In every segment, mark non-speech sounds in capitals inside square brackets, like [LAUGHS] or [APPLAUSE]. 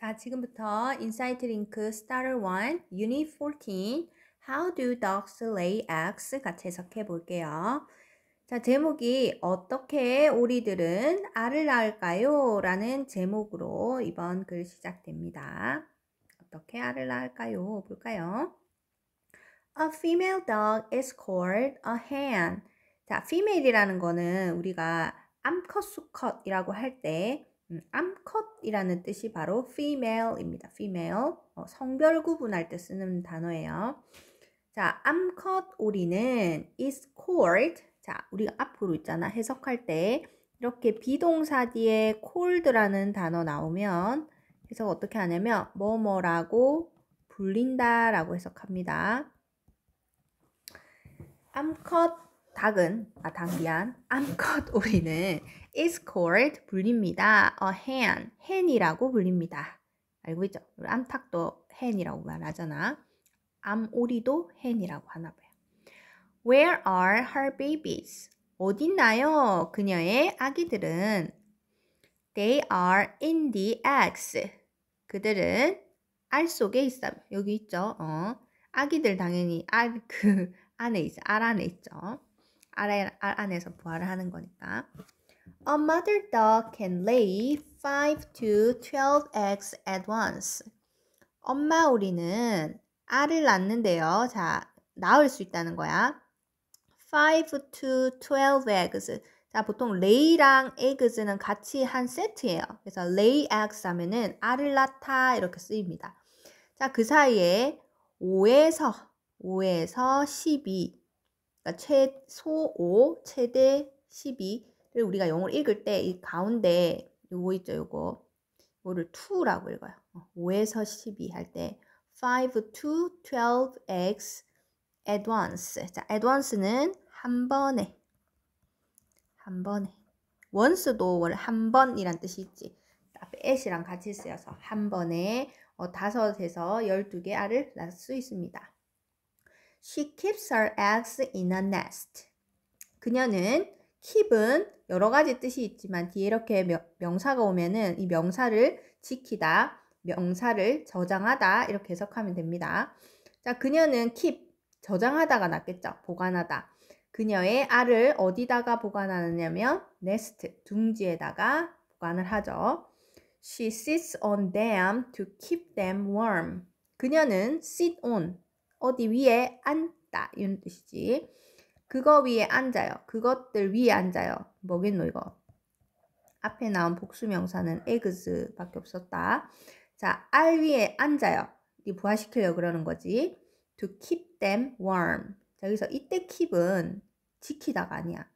자, 지금부터 인사이트 링크 스타 a r t e r 1 unit 14 How do dogs lay eggs 같이 해석해 볼게요. 자, 제목이 어떻게 오리들은 알을 낳을까요? 라는 제목으로 이번 글 시작됩니다. 어떻게 알을 낳을까요? 볼까요? A female dog is called a hen. 자, female이라는 거는 우리가 암컷 수컷이라고 할때 음, 암컷이라는 뜻이 바로 female입니다. female 어, 성별 구분할 때 쓰는 단어예요. 자, 암컷 오리는 is cold. 자, 우리가 앞으로 있잖아 해석할 때 이렇게 비동사 뒤에 cold라는 단어 나오면 해석 어떻게 하냐면 뭐뭐라고 불린다라고 해석합니다. 암컷 닭은 아 당비안 암컷 오리는 [LAUGHS] is called 불립니다. a 어, hen, hen이라고 불립니다. 알고 있죠? 우리 암탉도 hen이라고 말하잖아. 암오리도 hen이라고 하나 봐요. Where are her babies? 어디있나요 그녀의 아기들은 They are in the eggs. 그들은 알 속에 있어. 여기 있죠? 어. 아기들 당연히 알 그 안에 있어. 알 안에 있죠. 아래 아, 안에서 부활을 하는 거니까. A mother dog can lay 5 to 12 eggs at once. 엄마 오리는 알을 낳는데요. 자, 낳을 수 있다는 거야. 5 to 12 eggs. 자, 보통 lay랑 eggs는 같이 한 세트예요. 그래서 lay eggs 하면은 알을 낳다 이렇게 쓰입니다. 자, 그 사이에 5에서 5에서 12 그러니까 최소 5, 최대 12를 우리가 영어로 읽을 때 이 가운데 요거 있죠, 요거. 요거를 2라고 읽어요. 5에서 어, 12 할 때 5 to 12x a d v a n c e 자, a d v a n c e 는한 번에 한 번에 once도 원한 번이란 뜻이 있지. 그 앞에 at이랑 같이 쓰여서 한 번에 어, 5에서 12개 알을 낳을 수 있습니다. She keeps her eggs in a nest. 그녀는 keep은 여러 가지 뜻이 있지만 뒤에 이렇게 명사가 오면은 이 명사를 지키다, 명사를 저장하다 이렇게 해석하면 됩니다. 자, 그녀는 keep 저장하다가 낫겠죠. 보관하다. 그녀의 알을 어디다가 보관하느냐면 nest 둥지에다가 보관을 하죠. She sits on them to keep them warm. 그녀는 sit on 어디 위에 앉다 이런 뜻이지. 그거 위에 앉아요. 그것들 위에 앉아요. 뭐겠노 이거. 앞에 나온 복수명사는 eggs밖에 없었다. 자, 알 위에 앉아요. 이 부화시키려고 그러는 거지. To keep them warm. 자, 여기서 이때 keep은 지키다가 아니야.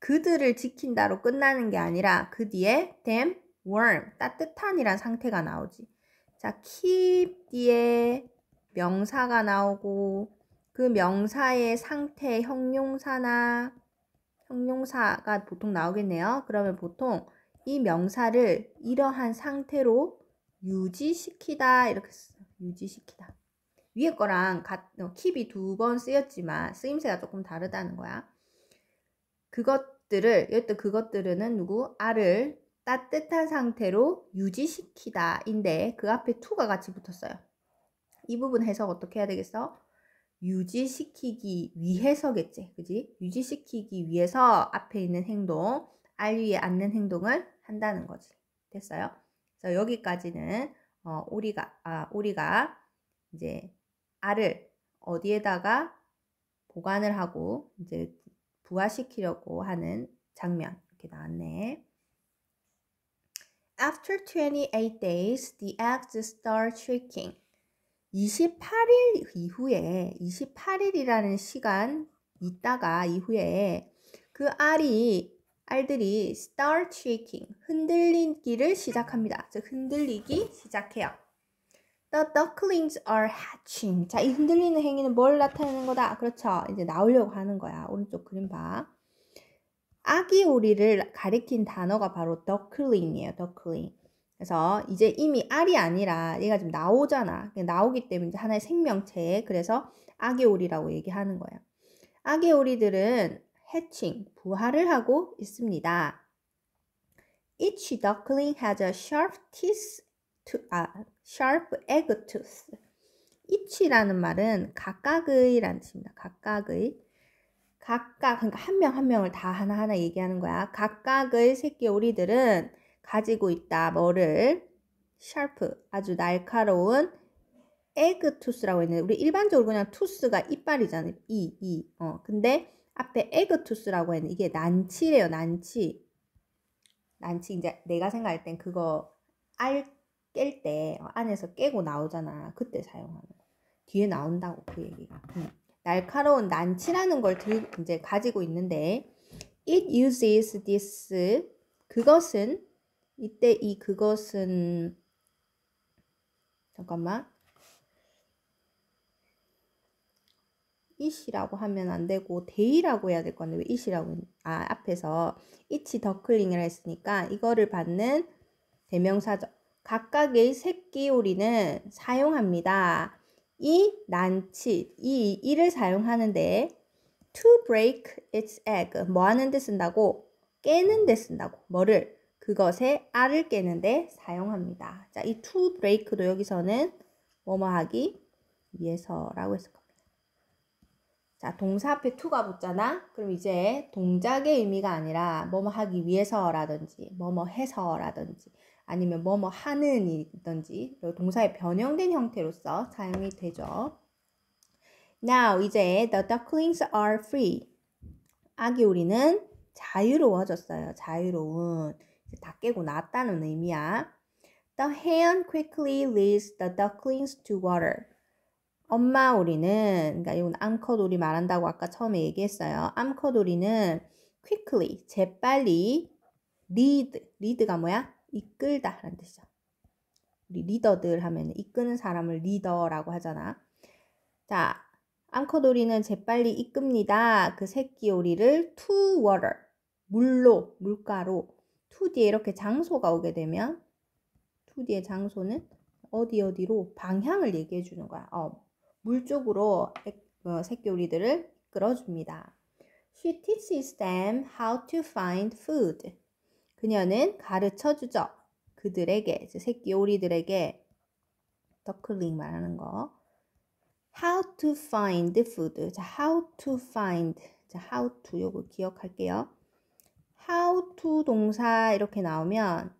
그들을 지킨다로 끝나는 게 아니라 그 뒤에 them warm 따뜻한이란 상태가 나오지. 자, keep 뒤에 명사가 나오고 그 명사의 상태 형용사나 형용사가 보통 나오겠네요. 그러면 보통 이 명사를 이러한 상태로 유지시키다 이렇게 써요. 유지시키다. 위에 거랑 같, 어, 킵이 두 번 쓰였지만 쓰임새가 조금 다르다는 거야. 그것들을 여기 그것들은 누구 알을 따뜻한 상태로 유지시키다인데 그 앞에 to가 같이 붙었어요. 이 부분 해석 어떻게 해야 되겠어? 유지시키기 위해서겠지. 그지? 유지시키기 위해서 앞에 있는 행동, 알 위에 앉는 행동을 한다는 거지. 됐어요? 그래서 여기까지는 어, 오리가 아, 오리가 이제 알을 어디에다가 보관을 하고 이제 부화시키려고 하는 장면 이렇게 나왔네. After 28 days, the eggs start shrinking. 28일 이후에 28일이라는 시간 있다가 이후에 그 알이 알들이 start shaking 흔들리기를 시작합니다. 즉 흔들리기 시작해요. The ducklings are hatching. 자, 이 흔들리는 행위는 뭘 나타내는 거다? 그렇죠. 이제 나오려고 하는 거야. 오른쪽 그림 봐. 아기 오리를 가리킨 단어가 바로 duckling이에요. duckling. 그래서 이제 이미 알이 아니라 얘가 지금 나오잖아. 나오기 때문에 하나의 생명체. 그래서 아기 오리라고 얘기하는 거야. 아기 오리들은 해칭, 부활을 하고 있습니다. Each duckling has a sharp tooth, to, 아, sharp egg tooth. Each라는 말은 각각의라는 뜻입니다. 각각의. 각각, 그러니까 한 명 한 명을 다 하나하나 얘기하는 거야. 각각의 새끼 오리들은 가지고 있다. 뭐를? 샤프, 아주 날카로운 에그 투스라고 했는데 우리 일반적으로 그냥 투스가 이빨이잖아요. 이, 이. 어, 근데 앞에 에그 투스라고 했는데 이게 난치래요. 난치. 난치 이제 내가 생각할 땐 그거 알 깰때 어, 안에서 깨고 나오잖아. 그때 사용하는 거. 뒤에 나온다고 그 얘기가. 응. 음. 날카로운 난치라는 걸 들, 이제 가지고 있는데 it uses this 그것은 이때 이 그것은 잠깐만 이시라고 하면 안 되고 데이라고 해야 될 건데 왜 이시라고 아 앞에서 이치 더클링을 했으니까 이거를 받는 대명사죠. 각각의 새끼오리는 사용합니다. 이 난치 이 이를 사용하는데 to break its egg 뭐 하는 데 쓴다고 깨는 데 쓴다고 뭐를 그것에 알을 깨는데 사용합니다. 자, 이 to break도 여기서는 뭐뭐하기 위해서라고 했을 겁니다. 자, 동사 앞에 to가 붙잖아. 그럼 이제 동작의 의미가 아니라 뭐뭐하기 위해서라든지 뭐뭐 해서라든지 아니면 뭐뭐 하는 이든지 동사의 변형된 형태로서 사용이 되죠. Now 이제 the ducklings are free. 아기 우리는 자유로워졌어요. 자유로운. 다 깨고 나왔다는 의미야. The hen quickly leads the ducklings to water. 엄마 오리는, 그러니까 이건 암컷 오리 말한다고 아까 처음에 얘기했어요. 암컷 오리는 quickly, 재빨리, lead, lead가 뭐야? 이끌다 라는 뜻이죠. 우리 리더들 하면 이끄는 사람을 리더라고 하잖아. 자, 암컷 오리는 재빨리 이끕니다. 그 새끼 오리를 to water, 물로, 물가로 to 에 이렇게 장소가 오게 되면 to 의 장소는 어디 어디로 방향을 얘기해 주는 거야. 어, 물 쪽으로 어, 새끼오리들을 끌어줍니다. She teaches them how to find food. 그녀는 가르쳐 주죠. 그들에게, 새끼 오리들에게, 더클링 말하는 거. How to find food. 자, how to find. 자, how to 요거 기억할게요. how to 동사 이렇게 나오면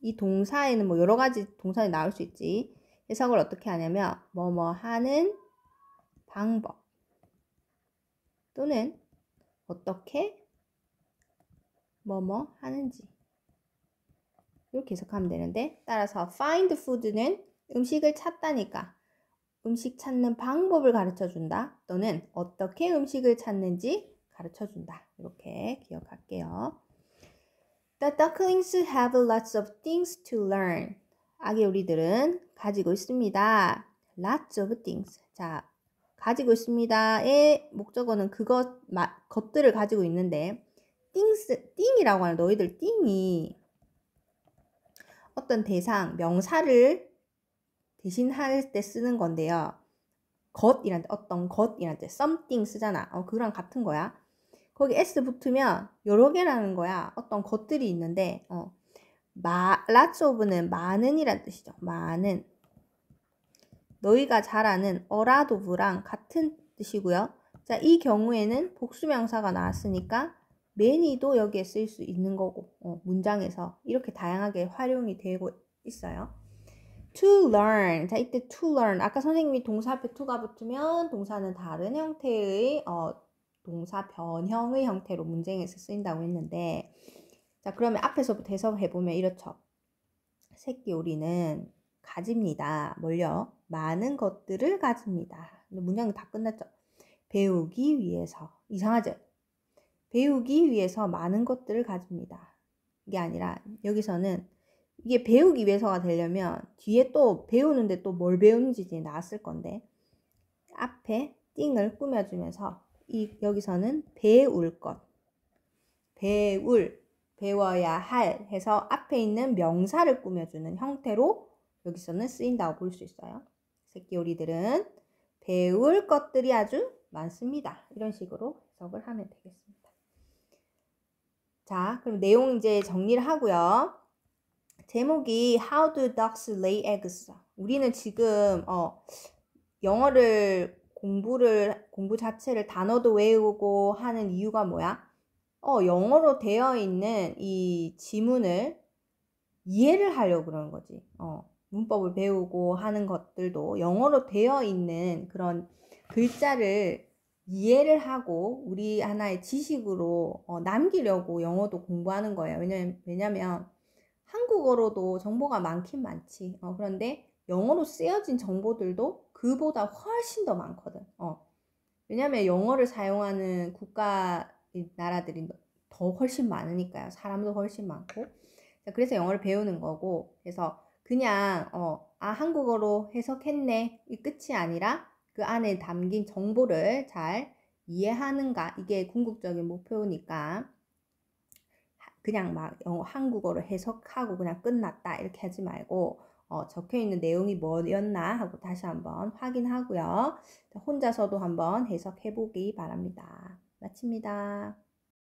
이 동사에는 뭐 여러 가지 동사가 나올 수 있지. 해석을 어떻게 하냐면 뭐뭐 하는 방법 또는 어떻게 뭐뭐 하는지 이렇게 해석하면 되는데 따라서 find food는 음식을 찾다니까 음식 찾는 방법을 가르쳐 준다 또는 어떻게 음식을 찾는지 가르쳐 준다. 이렇게 기억할게요. The ducklings have lots of things to learn. 아기 우리들은 가지고 있습니다. lots of things. 자, 가지고 있습니다의 목적어는 그것, 마, 것들을 가지고 있는데, things, thing이라고 하는 너희들 thing이 어떤 대상, 명사를 대신할 때 쓰는 건데요. 것이란 어떤 것이란 something 쓰잖아. 어, 그거랑 같은 거야. 거기 s 붙으면 여러 개라는 거야. 어떤 것들이 있는데 어. 마, lots of는 많은이란 뜻이죠. 많은. 너희가 잘 아는 어라도 of 랑 같은 뜻이고요. 자, 이 경우에는 복수명사가 나왔으니까 many도 여기에 쓰일 수 있는 거고 어, 문장에서 이렇게 다양하게 활용이 되고 있어요. to learn. 자, 이때 to learn. 아까 선생님이 동사 앞에 to가 붙으면 동사는 다른 형태의 어, 동사 변형의 형태로 문장에서 쓰인다고 했는데 자 그러면 앞에서부터 해석해 보면 이렇죠. 새끼 오리는 가집니다. 뭘요? 많은 것들을 가집니다. 문장이 다 끝났죠. 배우기 위해서 이상하죠? 배우기 위해서 많은 것들을 가집니다. 이게 아니라 여기서는 이게 배우기 위해서가 되려면 뒤에 또 배우는데 또 뭘 배우는지 나왔을 건데 앞에 띵을 꾸며주면서 이, 여기서는 배울 것. 배울, 배워야 할 해서 앞에 있는 명사를 꾸며주는 형태로 여기서는 쓰인다고 볼 수 있어요. 새끼 오리들은 배울 것들이 아주 많습니다. 이런 식으로 해석을 하면 되겠습니다. 자, 그럼 내용 이제 정리를 하고요. 제목이 How do dogs lay eggs? 우리는 지금 어, 영어를 공부를 공부 자체를 단어도 외우고 하는 이유가 뭐야? 어, 영어로 되어 있는 이 지문을 이해를 하려고 그러는 거지. 어, 문법을 배우고 하는 것들도 영어로 되어 있는 그런 글자를 이해를 하고 우리 하나의 지식으로 어, 남기려고 영어도 공부하는 거예요. 왜냐면, 왜냐면 한국어로도 정보가 많긴 많지. 어, 그런데 영어로 쓰여진 정보들도 그보다 훨씬 더 많거든. 어, 왜냐하면 영어를 사용하는 국가 나라들이 더 훨씬 많으니까요. 사람도 훨씬 많고. 그래서 영어를 배우는 거고. 그래서 그냥 어, 아 한국어로 해석했네 이 끝이 아니라 그 안에 담긴 정보를 잘 이해하는가 이게 궁극적인 목표니까 그냥 막 영어 한국어로 해석하고 그냥 끝났다 이렇게 하지 말고 어, 적혀 있는 내용이 뭐였나 하고 다시 한번 확인하고요. 혼자서도 한번 해석해 보기 바랍니다. 마칩니다.